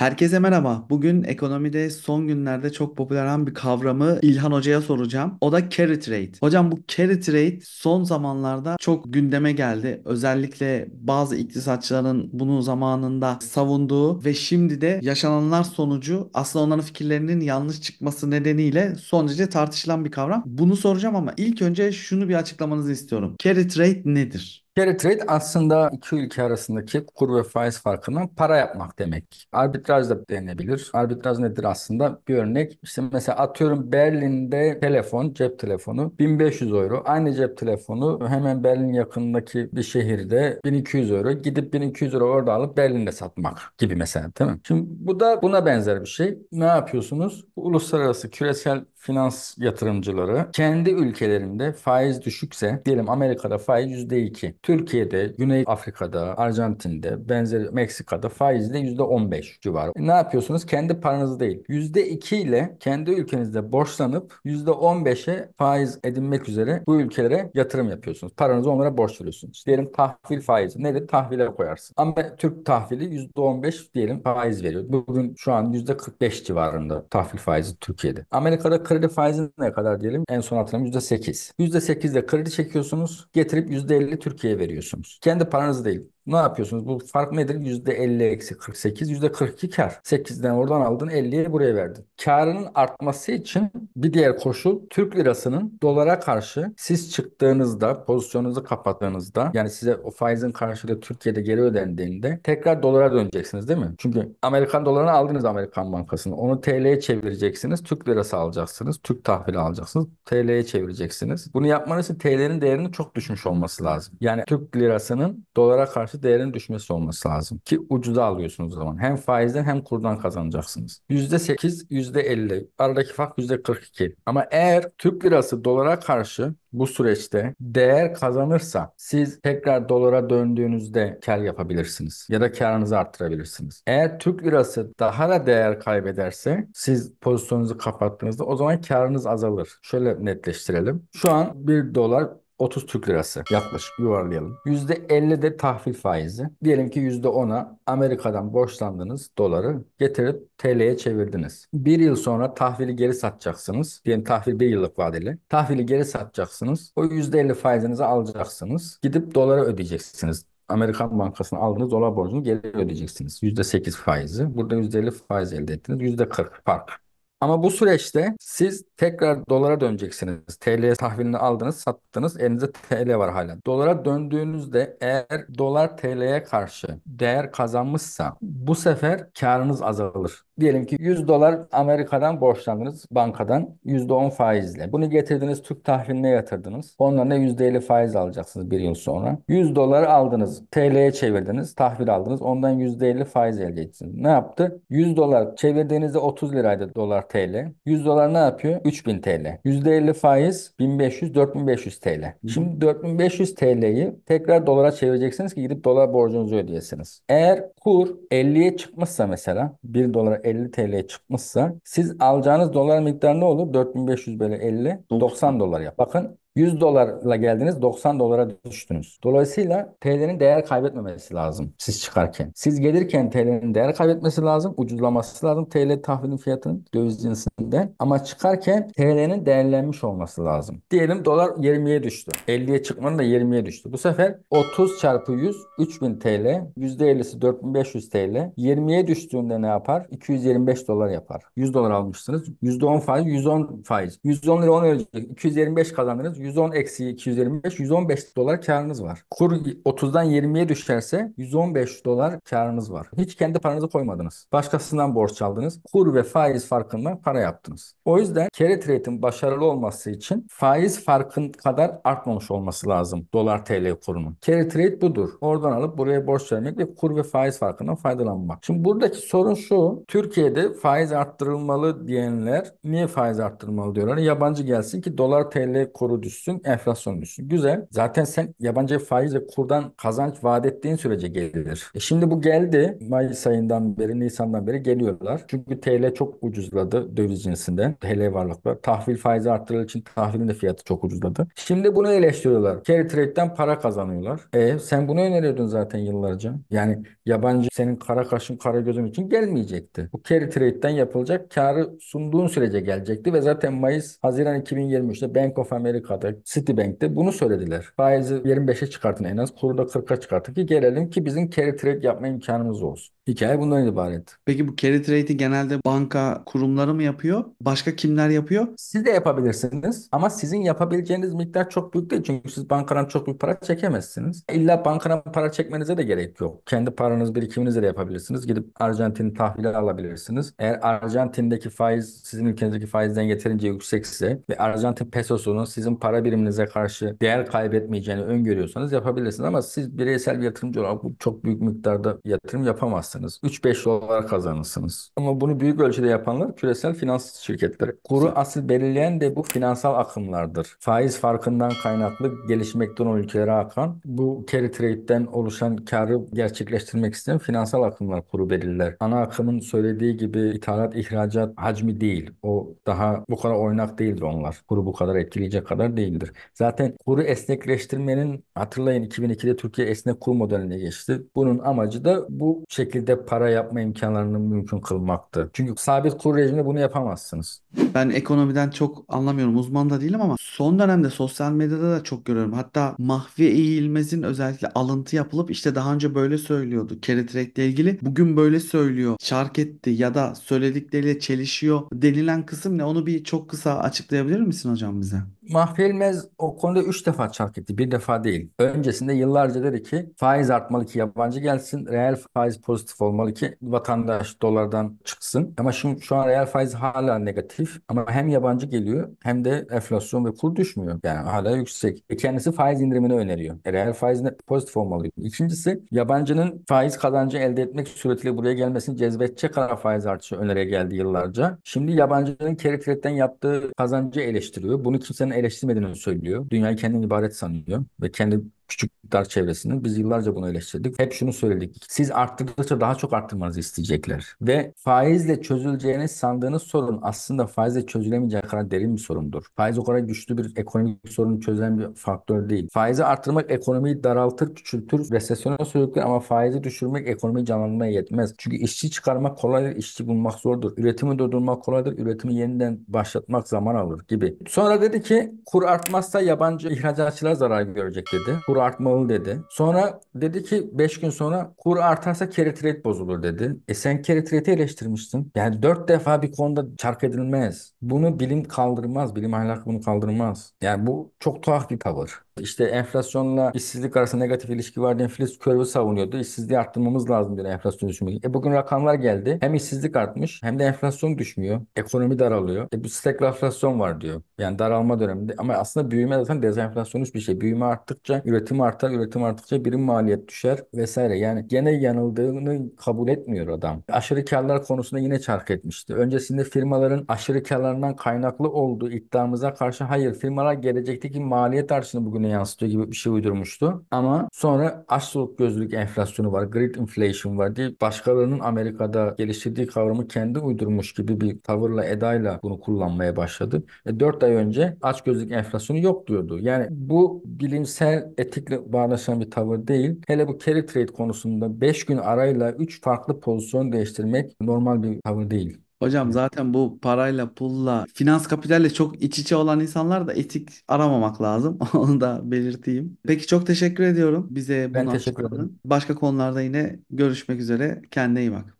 Herkese merhaba. Bugün ekonomide son günlerde çok popüler olan bir kavramı İlhan Hoca'ya soracağım. O da carry trade. Hocam bu carry trade son zamanlarda çok gündeme geldi. Özellikle bazı iktisatçıların bunu zamanında savunduğu ve şimdi de yaşananlar sonucu aslında onların fikirlerinin yanlış çıkması nedeniyle son derece tartışılan bir kavram. Bunu soracağım ama ilk önce şunu bir açıklamanızı istiyorum. Carry trade nedir? Carry trade aslında iki ülke arasındaki kur ve faiz farkından para yapmak demek. Arbitraj da denilebilir. Arbitraj nedir aslında? Bir örnek işte mesela atıyorum Berlin'de telefon, cep telefonu 1500 euro. Aynı cep telefonu hemen Berlin yakınındaki bir şehirde 1200 euro. Gidip 1200 euro orada alıp Berlin'de satmak gibi mesela değil mi? Şimdi bu da buna benzer bir şey. Ne yapıyorsunuz? Uluslararası küresel finans yatırımcıları kendi ülkelerinde faiz düşükse diyelim Amerika'da faiz %2. Türkiye'de, Güney Afrika'da, Arjantin'de, benzeri Meksika'da faiz de %15 civarı. E ne yapıyorsunuz? Kendi paranız değil. %2 ile kendi ülkenizde borçlanıp %15'e faiz edinmek üzere bu ülkelere yatırım yapıyorsunuz. Paranızı onlara borçluyorsunuz. Diyelim tahvil faizi. Nedir? Tahvile koyarsın. Ama Türk tahvili %15 diyelim faiz veriyor. Bugün şu an %45 civarında tahvil faizi Türkiye'de. Amerika'da kredi faizi ne kadar diyelim? En son hatırlamıyorum %8. %8'de kredi çekiyorsunuz. Getirip %50 Türkiye'ye veriyorsunuz. Kendi paranız değil. Ne yapıyorsunuz? Bu fark nedir? %50 eksi 48, %42 kar. 8'den oradan aldın 50'ye buraya verdin. Karının artması için bir diğer koşul Türk lirasının dolara karşı siz çıktığınızda, pozisyonunuzu kapattığınızda yani size o faizin karşılığı Türkiye'de geri ödendiğinde tekrar dolara döneceksiniz değil mi? Çünkü Amerikan dolarını aldınız Amerikan Bankası'nı. Onu TL'ye çevireceksiniz. Türk lirası alacaksınız. Türk tahvili alacaksınız. TL'ye çevireceksiniz. Bunu yapmanız için TL'nin değerinin çok düşmüş olması lazım. Yani Türk lirasının dolara karşı karşı değerin düşmesi olması lazım. Ki ucuza alıyorsunuz o zaman. Hem faizden hem kurdan kazanacaksınız. %8, %50. Aradaki fark %42. Ama eğer Türk lirası dolara karşı bu süreçte değer kazanırsa siz tekrar dolara döndüğünüzde kar yapabilirsiniz ya da karınızı arttırabilirsiniz. Eğer Türk lirası daha da değer kaybederse siz pozisyonunuzu kapattığınızda o zaman karınız azalır. Şöyle netleştirelim. Şu an 1 dolar 30 Türk lirası yaklaşık yuvarlayalım. %50 de tahvil faizi. Diyelim ki %10'a Amerika'dan borçlandığınız doları getirip TL'ye çevirdiniz. Bir yıl sonra tahvili geri satacaksınız. Diyelim tahvil bir yıllık vadeli. Tahvili geri satacaksınız. O %50 faizinizi alacaksınız. Gidip dolara ödeyeceksiniz. Amerikan Bankası'na aldığınız dolar borcunu geri ödeyeceksiniz. %8 faizi. Burada %50 faiz elde ettiniz. %40 fark. Ama bu süreçte siz tekrar dolara döneceksiniz. TL tahvilini aldınız, sattınız. Elinizde TL var hala. Dolara döndüğünüzde eğer dolar TL'ye karşı değer kazanmışsa bu sefer karınız azalır. Diyelim ki 100 dolar Amerika'dan borçlandınız bankadan %10 faizle. Bunu getirdiniz Türk tahviline yatırdınız. Ondan da %50 faiz alacaksınız bir yıl sonra. 100 doları aldınız. TL'ye çevirdiniz. Tahvil aldınız. Ondan %50 faiz elde ettiniz. Ne yaptı? 100 dolar çevirdiğinizde 30 liraydı dolar TL. 100 dolar ne yapıyor? 3000 TL. %50 faiz 1500-4500 TL. Şimdi 4500 TL'yi tekrar dolara çevireceksiniz ki gidip dolar borcunuzu ödeyesiniz. Eğer kur 50'ye çıkmışsa mesela 1 dolara 50 TL çıkmışsa siz alacağınız dolar miktarı ne olur? 4500 bölü 50 90 dolar yap. Bakın 100 dolarla geldiniz 90 dolara düştünüz. Dolayısıyla TL'nin değer kaybetmemesi lazım siz çıkarken. Siz gelirken TL'nin değer kaybetmesi lazım. Ucuzlaması lazım TL tahvilin fiyatının döviz cinsinden. Ama çıkarken TL'nin değerlenmiş olması lazım. Diyelim dolar 20'ye düştü. 50'ye çıkmanın da 20'ye düştü. Bu sefer 30 çarpı 100 3000 TL. %50'si 4500 TL. 20'ye düştüğünde ne yapar? 225 dolar yapar. 100 dolar almışsınız. %10 faiz 110 faiz. 110 lira 10 lira 225 kazandınız. 110 eksi 225 115 dolar karınız var. Kur 30'dan 20'ye düşerse 115 dolar karınız var. Hiç kendi paranızı koymadınız. Başkasından borç aldınız. Kur ve faiz farkında para yaptınız. O yüzden carry trade'in başarılı olması için faiz farkın kadar artmamış olması lazım dolar TL kurunun. Carry trade budur. Oradan alıp buraya borç vermek ve kur ve faiz farkından faydalanmak. Şimdi buradaki sorun şu. Türkiye'de faiz arttırılmalı diyenler niye faiz arttırılmalı diyorlar? Yabancı gelsin ki dolar TL kuru düşsün düşsün, enflasyon düşsün. Güzel. Zaten sen yabancı faiz ve kurdan kazanç vaat ettiğin sürece gelir. E şimdi bu geldi. Mayıs ayından beri, Nisan'dan beri geliyorlar. Çünkü TL çok ucuzladı döviz cinsinden. TL varlıklar. Tahvil faizi arttırıl için tahvilin de fiyatı çok ucuzladı. Şimdi bunu eleştiriyorlar. Carry trade'den para kazanıyorlar. E sen bunu öneriyordun zaten yıllarca. Yani yabancı senin kara kaşın kara gözün için gelmeyecekti. Bu carry trade'den yapılacak karı sunduğun sürece gelecekti ve zaten Mayıs, Haziran 2023'te Bank of America firmada Citibank'te bunu söylediler. Faizi 25'e çıkartın en az kuru da 40'a çıkartın ki gelelim ki bizim carry trade yapma imkanımız olsun. Hikaye bundan ibaret. Peki bu carry trade'i genelde banka kurumları mı yapıyor? Başka kimler yapıyor? Siz de yapabilirsiniz ama sizin yapabileceğiniz miktar çok büyük değil. Çünkü siz bankadan çok büyük para çekemezsiniz. İlla bankadan para çekmenize de gerek yok. Kendi paranız birikiminizle de yapabilirsiniz. Gidip Arjantin tahvili alabilirsiniz. Eğer Arjantin'deki faiz sizin ülkenizdeki faizden yeterince yüksekse ve Arjantin pesosunun sizin para biriminize karşı değer kaybetmeyeceğini öngörüyorsanız yapabilirsiniz. Ama siz bireysel bir yatırımcı olarak çok büyük miktarda yatırım yapamazsınız kazanamazsınız. 3-5 dolar kazanırsınız. Ama bunu büyük ölçüde yapanlar küresel finans şirketleri. Kuru asıl belirleyen de bu finansal akımlardır. Faiz farkından kaynaklı gelişmekte olan ülkelere akan bu carry trade'den oluşan karı gerçekleştirmek isteyen finansal akımlar kuru belirler. Ana akımın söylediği gibi ithalat ihracat hacmi değil. O daha bu kadar oynak değildir onlar. Kuru bu kadar etkileyecek kadar değildir. Zaten kuru esnekleştirmenin hatırlayın 2002'de Türkiye esnek kur modeline geçti. Bunun amacı da bu şekilde şekilde para yapma imkanlarını mümkün kılmaktı. Çünkü sabit kur rejimde bunu yapamazsınız. Ben ekonomiden çok anlamıyorum. Uzman da değilim ama son dönemde sosyal medyada da çok görüyorum. Hatta Mahfi Eğilmez'in özellikle alıntı yapılıp işte daha önce böyle söylüyordu. keretrekle ilgili bugün böyle söylüyor. Şark etti ya da söyledikleriyle çelişiyor denilen kısım ne? Onu bir çok kısa açıklayabilir misin hocam bize? Mahfi Elmez o konuda üç defa çark etti. Bir defa değil. Öncesinde yıllarca dedi ki faiz artmalı ki yabancı gelsin. Reel faiz pozitif olmalı ki vatandaş dolardan çıksın. Ama şimdi şu an reel faiz hala negatif. Ama hem yabancı geliyor hem de enflasyon ve kur düşmüyor. Yani hala yüksek. E kendisi faiz indirimini öneriyor. E reel faiz pozitif olmalı. İkincisi yabancının faiz kazancı elde etmek suretiyle buraya gelmesini cezbedecek kadar faiz artışı öneriye geldi yıllarca. Şimdi yabancının carry yaptığı kazancı eleştiriyor. Bunu kimsenin eleştirmediğini söylüyor. Dünyayı kendini ibaret sanıyor ve kendi küçük dar çevresinin, Biz yıllarca bunu eleştirdik. Hep şunu söyledik. Siz arttırdıkça daha çok arttırmanızı isteyecekler. Ve faizle çözüleceğini sandığınız sorun aslında faizle çözülemeyecek kadar derin bir sorundur. Faiz o kadar güçlü bir ekonomik sorunu çözen bir faktör değil. Faizi arttırmak ekonomiyi daraltır, küçültür, resesyona sürükler ama faizi düşürmek ekonomiyi canlanmaya yetmez. Çünkü işçi çıkarmak kolaydır, işçi bulmak zordur. Üretimi durdurmak kolaydır, üretimi yeniden başlatmak zaman alır gibi. Sonra dedi ki kur artmazsa yabancı ihracatçılar zarar görecek dedi. Kur artmalı dedi. Sonra dedi ki 5 gün sonra kur artarsa carry trade bozulur dedi. E sen carry trade'i eleştirmiştin. Yani 4 defa bir konuda çark edilmez. Bunu bilim kaldırmaz. Bilim ahlakı bunu kaldırmaz. Yani bu çok tuhaf bir tavır. İşte enflasyonla işsizlik arasında negatif ilişki var diye Filiz Körbe savunuyordu. İşsizliği arttırmamız lazım diye enflasyon düşmek. E bugün rakamlar geldi. Hem işsizlik artmış hem de enflasyon düşmüyor. Ekonomi daralıyor. E bu stagflasyon var diyor. Yani daralma döneminde ama aslında büyüme zaten dezenflasyonist bir şey. Büyüme arttıkça üretim artar, üretim arttıkça birim maliyet düşer vesaire. Yani gene yanıldığını kabul etmiyor adam. Aşırı karlar konusunda yine çark etmişti. Öncesinde firmaların aşırı karlarından kaynaklı olduğu iddiamıza karşı hayır firmalar gelecekteki maliyet artışını bugün yansıtıyor gibi bir şey uydurmuştu. Ama sonra açlık gözlük enflasyonu var, great inflation var diye başkalarının Amerika'da geliştirdiği kavramı kendi uydurmuş gibi bir tavırla edayla bunu kullanmaya başladı. E, 4 ay önce aç gözlük enflasyonu yok diyordu. Yani bu bilimsel etikle bağdaşan bir tavır değil. Hele bu carry trade konusunda 5 gün arayla 3 farklı pozisyon değiştirmek normal bir tavır değil. Hocam zaten bu parayla, pulla, finans kapitalle çok iç içe olan insanlar da etik aramamak lazım. Onu da belirteyim. Peki çok teşekkür ediyorum bize Ben bunu teşekkür ederim. açıkladın. Başka konularda yine görüşmek üzere. Kendine iyi bak.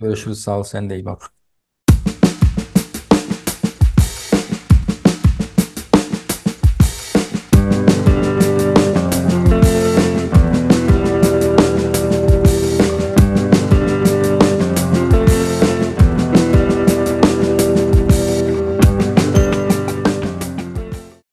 Görüşürüz. Sağ ol. Sen de iyi bak.